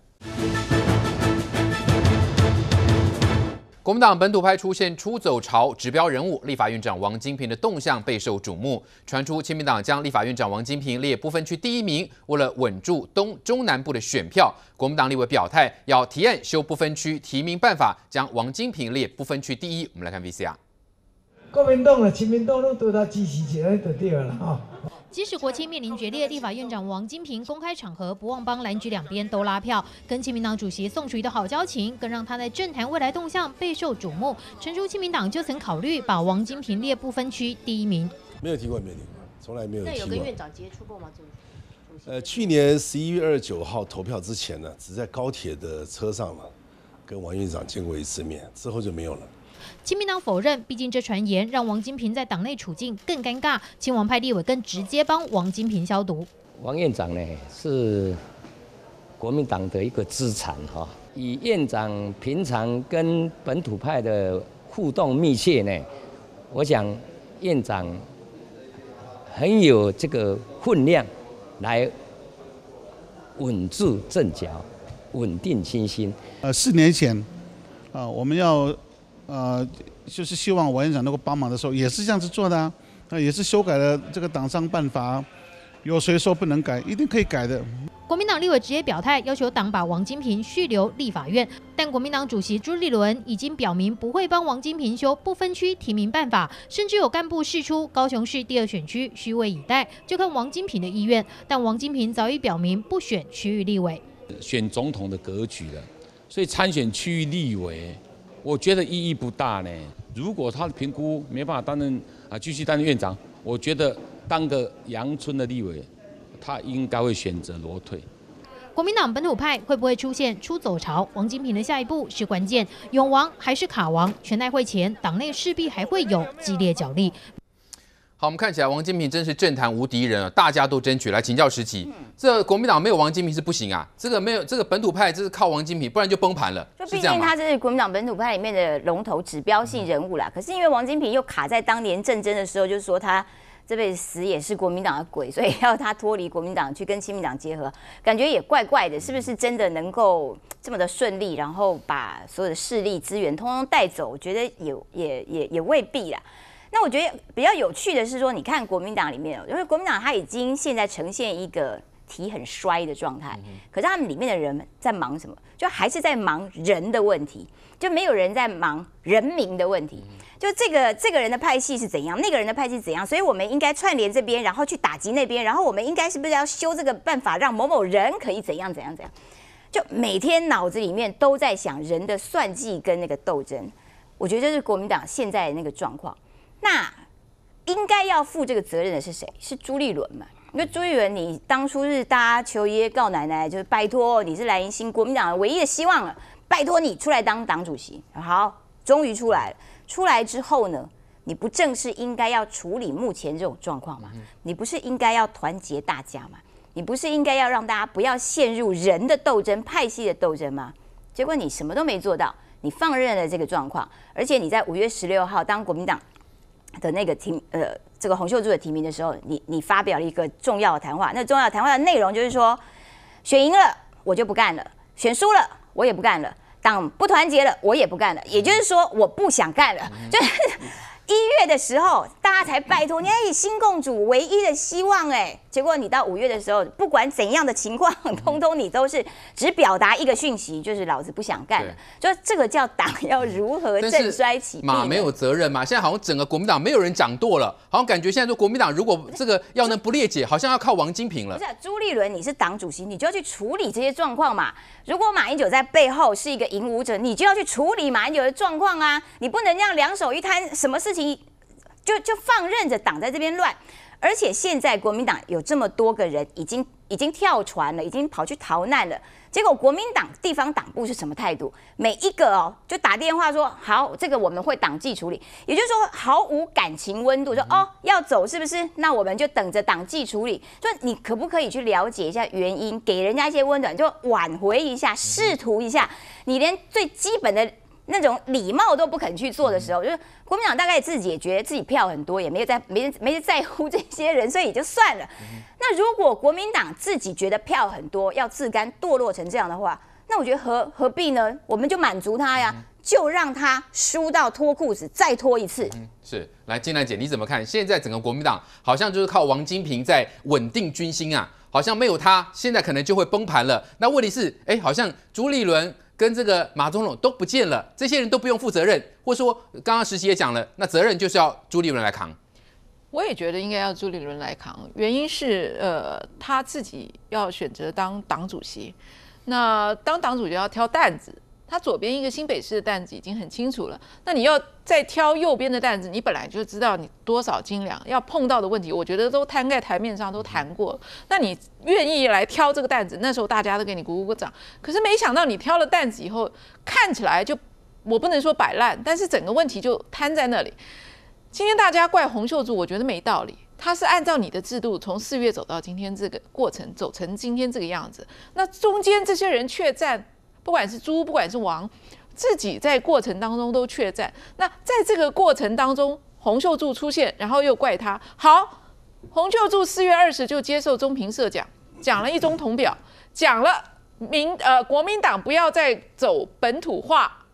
国民党本土派出现出走潮，指标人物立法院长王金平的动向备受瞩目。传出亲民党将立法院长王金平列不分区第一名，为了稳住东中南部的选票，国民党立委表态要提案修不分区提名办法，将王金平列不分区第一。我们来看 VCR。国民党啊，亲民党支持起来就对了即使国青面临决裂，立法院长王金平公开场合不忘帮蓝局两边都拉票，跟亲民党主席宋楚瑜的好交情，更让他在政坛未来动向备受瞩目。陈说亲民党就曾考虑把王金平列不分区第一名，没有提过面过，从来没有跟院长接触过吗？呃，去年十一月二十九号投票之前呢，只在高铁的车上了跟王院长见过一次面，之后就没有了。亲民党否认，毕竟这传言让王金平在党内处境更尴尬。亲王派立委更直接帮王金平消毒。王院长呢，是国民党的一个资产哈。以院长平常跟本土派的互动密切呢，我想院长很有这个分量，来稳住阵脚，稳定清心。呃，四年前，呃，我们要。呃，就是希望王院长能够帮忙的时候，也是这样子做的，那也是修改了这个党章办法。有谁说不能改？一定可以改的。国民党立委直接表态，要求党把王金平续留立法院，但国民党主席朱立伦已经表明不会帮王金平修不分区提名办法，甚至有干部示出高雄市第二选区虚位以待，就看王金平的意愿。但王金平早已表明不选区域立委，选总统的格局了，所以参选区域立委。我觉得意义不大呢。如果他的评估没办法担任啊继续担任院长，我觉得当个阳春的立委，他应该会选择裸退。国民党本土派会不会出现出走潮？王金平的下一步是关键，勇王还是卡王？全代会前，党内势必还会有激烈角力。好，我们看起来王金平真是政坛无敌人啊，大家都争取来请教时机。这国民党没有王金平是不行啊，这个没有这个本土派，这是靠王金平，不然就崩盘了。就毕竟他是国民党本土派里面的龙头指标性人物啦。可是因为王金平又卡在当年政争的时候，就是说他这辈子死也是国民党的鬼，所以要他脱离国民党去跟亲民党结合，感觉也怪怪的，是不是真的能够这么的顺利，然后把所有的势力资源通通带走？我觉得也也也也未必啦。那我觉得比较有趣的是说，你看国民党里面，因为国民党它已经现在呈现一个体很衰的状态，可是他们里面的人在忙什么？就还是在忙人的问题，就没有人在忙人民的问题。就这个这个人的派系是怎样，那个人的派系怎样？所以我们应该串联这边，然后去打击那边，然后我们应该是不是要修这个办法，让某某人可以怎样怎样怎样？就每天脑子里面都在想人的算计跟那个斗争，我觉得这是国民党现在的那个状况。那应该要负这个责任的是谁？是朱立伦嘛？因为朱立伦，你当初是搭求爷爷告奶奶，就是拜托，你是蓝营新国民党唯一的希望了，拜托你出来当党主席。好，终于出来了。出来之后呢，你不正是应该要处理目前这种状况吗？你不是应该要团结大家吗？你不是应该要让大家不要陷入人的斗争、派系的斗争吗？结果你什么都没做到，你放任了这个状况，而且你在五月十六号当国民党。的那个提呃，这个洪秀柱的提名的时候，你你发表了一个重要的谈话。那重要谈话的内容就是说，选赢了我就不干了，选输了我也不干了，党不团结了我也不干了，也就是说我不想干了，就是。一月的时候，大家才拜托你以新共主唯一的希望哎，结果你到五月的时候，不管怎样的情况，通通你都是只表达一个讯息，就是老子不想干，就这个叫党要如何振衰起？马没有责任嘛，现在好像整个国民党没有人掌舵了，好像感觉现在说国民党如果这个要能不裂解，好像要靠王金平了。不是啊，朱立伦你是党主席，你就要去处理这些状况嘛。如果马英九在背后是一个引武者，你就要去处理马英九的状况啊，你不能这样两手一摊，什么事？情就就放任着党在这边乱，而且现在国民党有这么多个人已经已经跳船了，已经跑去逃难了。结果国民党地方党部是什么态度？每一个哦就打电话说好，这个我们会党纪处理，也就是说毫无感情温度，说哦要走是不是？那我们就等着党纪处理。说你可不可以去了解一下原因，给人家一些温暖，就挽回一下，试图一下。你连最基本的。那种礼貌都不肯去做的时候，就是国民党大概自己也觉得自己票很多，也没在没没在乎这些人，所以也就算了。那如果国民党自己觉得票很多，要自甘堕落成这样的话，那我觉得何何必呢？我们就满足他呀，就让他输到脱裤子再脱一次。是。来，金兰姐，你怎么看？现在整个国民党好像就是靠王金平在稳定军心啊，好像没有他，现在可能就会崩盘了。那问题是，哎，好像朱立伦。跟这个马总统都不见了，这些人都不用负责任，或者说刚刚实习也讲了，那责任就是要朱立伦来扛。我也觉得应该要朱立伦来扛，原因是呃他自己要选择当党主席，那当党主席要挑担子。他左边一个新北市的担子已经很清楚了，那你要再挑右边的担子，你本来就知道你多少斤两，要碰到的问题，我觉得都摊在台面上都谈过那你愿意来挑这个担子，那时候大家都给你鼓鼓掌。可是没想到你挑了担子以后，看起来就我不能说摆烂，但是整个问题就摊在那里。今天大家怪洪秀柱，我觉得没道理。他是按照你的制度，从四月走到今天这个过程，走成今天这个样子。那中间这些人却在。不管是朱，不管是王，自己在过程当中都确战。那在这个过程当中，洪秀柱出现，然后又怪他。好，洪秀柱四月二十就接受中评社讲，讲了一中同表，讲了民呃国民党不要再走本土化，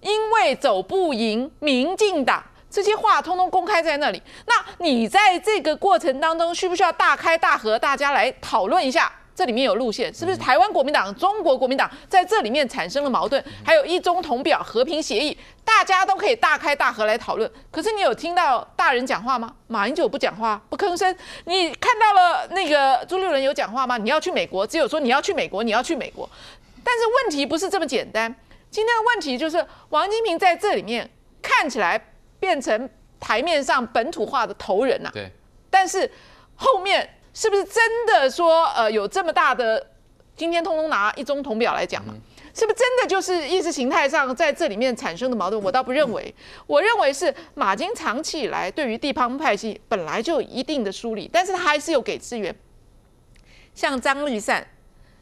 因为走不赢民进党，这些话通通公开在那里。那你在这个过程当中，需不需要大开大合，大家来讨论一下？这里面有路线，是不是台湾国民党、中国国民党在这里面产生了矛盾？还有一中同表和平协议，大家都可以大开大合来讨论。可是你有听到大人讲话吗？马英九不讲话，不吭声。你看到了那个朱立伦有讲话吗？你要去美国，只有说你要去美国，你要去美国。但是问题不是这么简单。今天的问题就是，王金平在这里面看起来变成台面上本土化的头人了。对，但是后面。是不是真的说，呃，有这么大的？今天通通拿一中铜表来讲嘛？是不是真的就是意识形态上在这里面产生的矛盾？我倒不认为，我认为是马金长期以来对于地方派系本来就有一定的梳理，但是他还是有给资源。像张立善，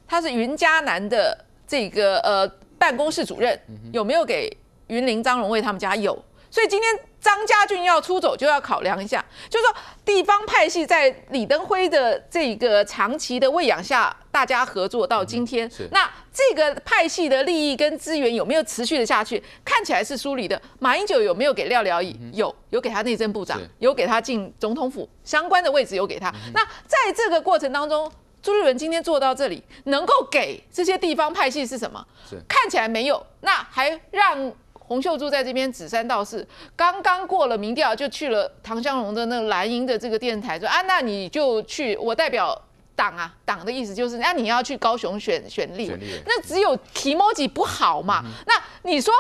他是云嘉南的这个呃办公室主任，有没有给云林张荣惠他们家有？所以今天。张家俊要出走，就要考量一下，就是说地方派系在李登辉的这个长期的喂养下，大家合作到今天，那这个派系的利益跟资源有没有持续的下去？看起来是梳理的。马英九有没有给廖了？有，有给他内政部长，有给他进总统府相关的位置，有给他。那在这个过程当中，朱立伦今天做到这里，能够给这些地方派系是什么？看起来没有。那还让？洪秀柱在这边指三道四，刚刚过了民调就去了唐湘龙的那个蓝营的这个电台，说啊，那你就去，我代表党啊，党的意思就是，那你要去高雄选选立，那只有提摩吉不好嘛。那你说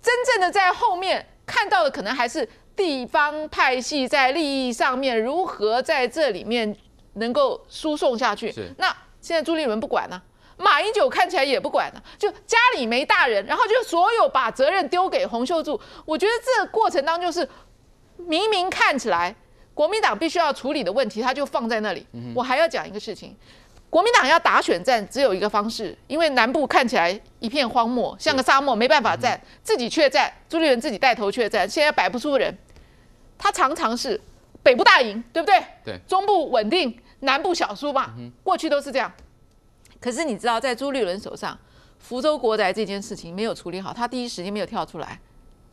真正的在后面看到的，可能还是地方派系在利益上面如何在这里面能够输送下去。那现在朱立伦不管呢？马英九看起来也不管了，就家里没大人，然后就所有把责任丢给洪秀柱。我觉得这过程当中是，明明看起来国民党必须要处理的问题，他就放在那里。我还要讲一个事情，国民党要打选战只有一个方式，因为南部看起来一片荒漠，像个沙漠，没办法战，自己却战，朱立伦自己带头却战，现在摆不出人。他常常是北部大赢，对不对？对。中部稳定，南部小输嘛，过去都是这样。可是你知道，在朱立伦手上，福州国宅这件事情没有处理好，他第一时间没有跳出来，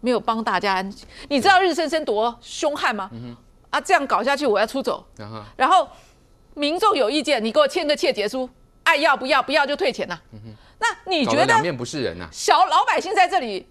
没有帮大家安。你知道日升升多凶悍吗？啊，这样搞下去我要出走。然后民众有意见，你给我签个切结书，爱要不要，不要就退钱呐。那你觉得两面不是人呐？小老百姓在这里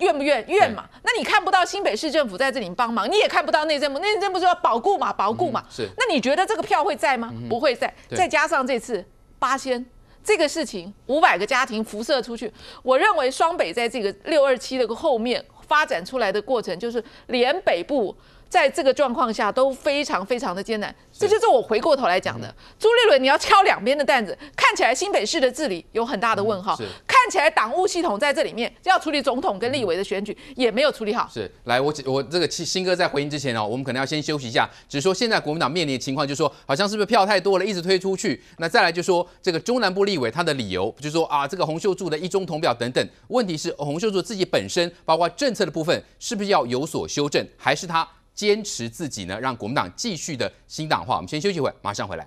怨不怨？怨嘛。那你看不到新北市政府在这里帮忙，你也看不到内政部，内政部说保固嘛，保固嘛。是。那你觉得这个票会在吗？不会在。再加上这次八千。这个事情五百个家庭辐射出去，我认为双北在这个六二七的个后面发展出来的过程，就是连北部。在这个状况下都非常非常的艰难，这就是我回过头来讲的。朱立伦，你要敲两边的担子，看起来新北市的治理有很大的问号，看起来党务系统在这里面要处理总统跟立委的选举也没有处理好。是，来，我我这个新哥在回应之前哦，我们可能要先休息一下。只是说现在国民党面临的情况，就是说好像是不是票太多了，一直推出去。那再来就说这个中南部立委他的理由，就说啊这个洪秀柱的一中同表等等。问题是洪秀柱自己本身包括政策的部分，是不是要有所修正，还是他？坚持自己呢，让国民党继续的新党化。我们先休息会，马上回来。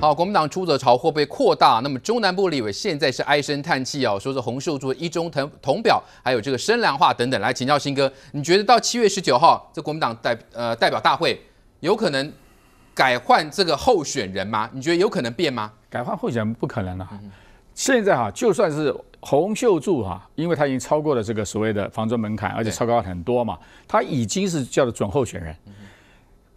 好，国民党出潮会不被扩大，那么中南部立委现在是唉声叹气哦，说是洪秀柱一中藤同表，还有这个深蓝化等等。来请教新哥，你觉得到七月十九号这国民党代呃代表大会有可能改换这个候选人吗？你觉得有可能变吗？改换候选人不可能啊。现在哈，就算是洪秀柱哈，因为他已经超过了这个所谓的房中门槛，而且超高很多嘛，他已经是叫做准候选人。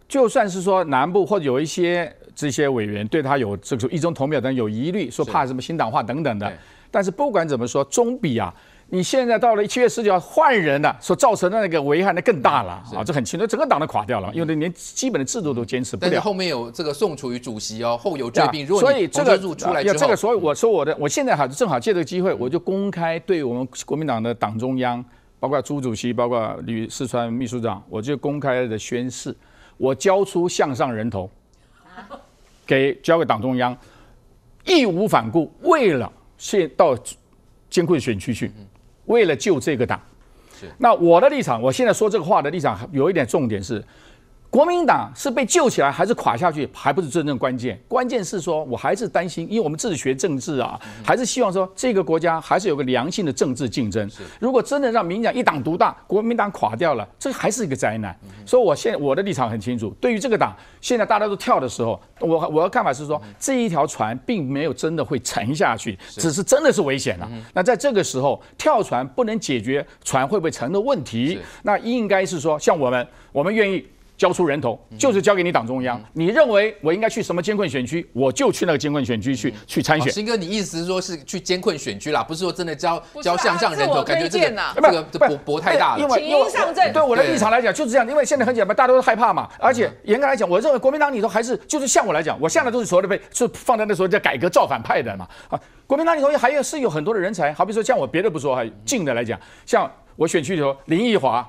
就算是说南部或者有一些这些委员对他有这个一中同表，等有疑虑，说怕什么新党化等等的，但是不管怎么说，中比啊。你现在到了七月十九换人了，所造成的那个危害那更大了啊！这很清楚，整个党都垮掉了，因为连基本的制度都坚持不了。后面有这个宋楚瑜主席哦，后有站兵，所以这个所以我说我的，我现在好正好借这个机会，我就公开对我们国民党的党中央，包括朱主席，包括吕四川秘书长，我就公开的宣誓，我交出向上人头，给交给党中央，义无反顾，为了到艰困选区去。为了救这个党，那我的立场，我现在说这个话的立场，有一点重点是。国民党是被救起来还是垮下去，还不是真正关键。关键是说，我还是担心，因为我们自己学政治啊，还是希望说这个国家还是有个良性的政治竞争。如果真的让民党一党独大，国民党垮掉了，这还是一个灾难。所以，我现我的立场很清楚，对于这个党，现在大家都跳的时候，我我的看法是说，这一条船并没有真的会沉下去，只是真的是危险了。那在这个时候，跳船不能解决船会不会沉的问题，那应该是说，像我们，我们愿意。交出人头，就是交给你党中央。你认为我应该去什么监困选区，我就去那个监困选区去去参选。新哥，你意思说是去监困选区啦？不是说真的交交向上人头？感觉这个我的意见这个博博太大了。因为因为对我的立场来讲就是这样因为现在很简单，大家都害怕嘛。而且严格来讲，我认为国民党里头还是就是像我来讲，我向来都是所谓的被是放在那时候叫改革造反派的嘛。啊，国民党里头还有是有很多的人才，好比说像我，别的不说哈，近的来讲，像我选区里头林奕华。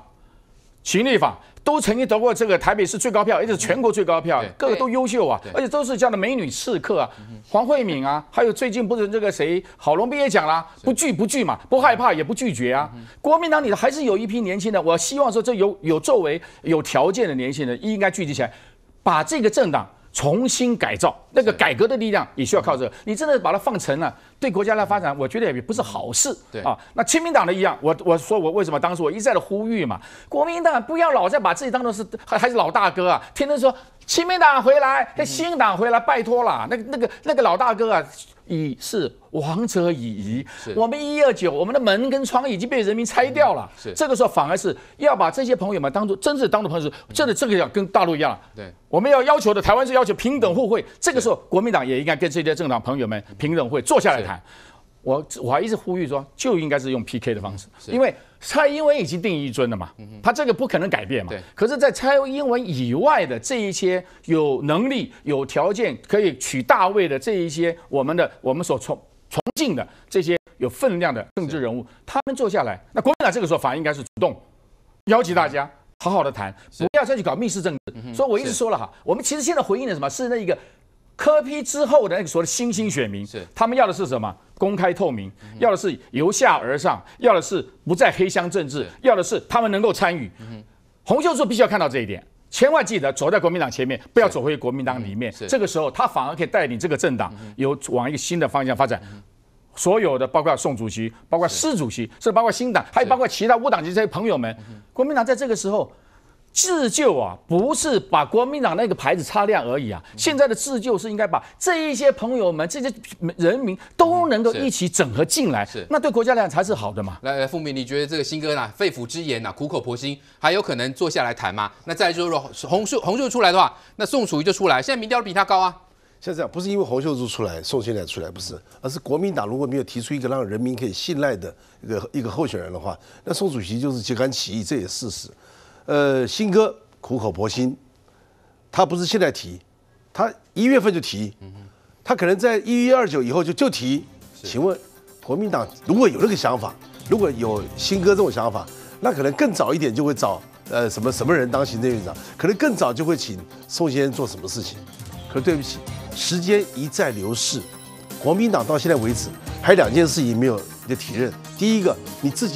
秦立法都曾经得过这个台北市最高票，而是全国最高票，各个都优秀啊，而且都是这样的美女刺客啊，黄慧敏啊，还有最近不是这个谁郝龙斌也讲了，不惧不惧嘛，不害怕也不拒绝啊。国民党里还是有一批年轻的，我希望说这有有作为、有条件的年轻人应该聚集起来，把这个政党。重新改造，那个改革的力量也需要靠这个。你真的把它放成了，对国家的发展，我觉得也不是好事。对啊，那亲民党的一样，我我说我为什么当时我一再的呼吁嘛？国民党不要老在把自己当做是还还是老大哥啊，天天说。亲民党回来，那新党回来，拜托了，那个那个那个老大哥啊，已是王者已矣。我们一二九，我们的门跟窗已经被人民拆掉了。是这个时候，反而是要把这些朋友们当做真正当做朋友，真的这个要跟大陆一样。对，我们要要求的台湾是要求平等互惠。这个时候，国民党也应该跟这些政党朋友们平等会坐下来谈。我我还一直呼吁说，就应该是用 PK 的方式，因为蔡英文已经定一尊了嘛，他这个不可能改变嘛。可是，在蔡英文以外的这一些有能力、有条件可以取大位的这一些，我们的我们所崇崇敬的这些有分量的政治人物，他们坐下来，那国民党这个时候反而应该是主动邀请大家好好的谈，不要再去搞密室政治。所以我一直说了哈，我们其实现在回应的什么是那一个。科批之后的那个所谓的新兴选民，是他们要的是什么？公开透明，要的是由下而上，要的是不再黑箱政治，要的是他们能够参与。洪秀柱必须要看到这一点，千万记得走在国民党前面，不要走回国民党里面。这个时候，他反而可以带领这个政党有往一个新的方向发展。所有的，包括宋主席，包括施主席，甚至包括新党，还有包括其他五党这些朋友们，国民党在这个时候。自救啊，不是把国民党那个牌子擦亮而已啊！现在的自救是应该把这一些朋友们、这些人民都能够一起整合进来，那对国家来讲才是好的嘛。来，富明，你觉得这个新哥呢，肺腑之言呐，苦口婆心，还有可能坐下来谈吗？那就是若洪秀洪秀出来的话，那宋楚瑜就出来。现在民调比他高啊。现在不是因为洪秀柱出来，宋庆龄出来不是，而是国民党如果没有提出一个让人民可以信赖的一个一个候选人的话，那宋主席就是揭竿起义，这也是事实。呃，新哥苦口婆心，他不是现在提，他一月份就提，嗯他可能在一一二九以后就就提。请问国民党如果有这个想法，如果有新哥这种想法，那可能更早一点就会找呃什么什么人当行政院长，可能更早就会请宋先生做什么事情。可对不起，时间一再流逝，国民党到现在为止还两件事情没有就提任。第一个你自己。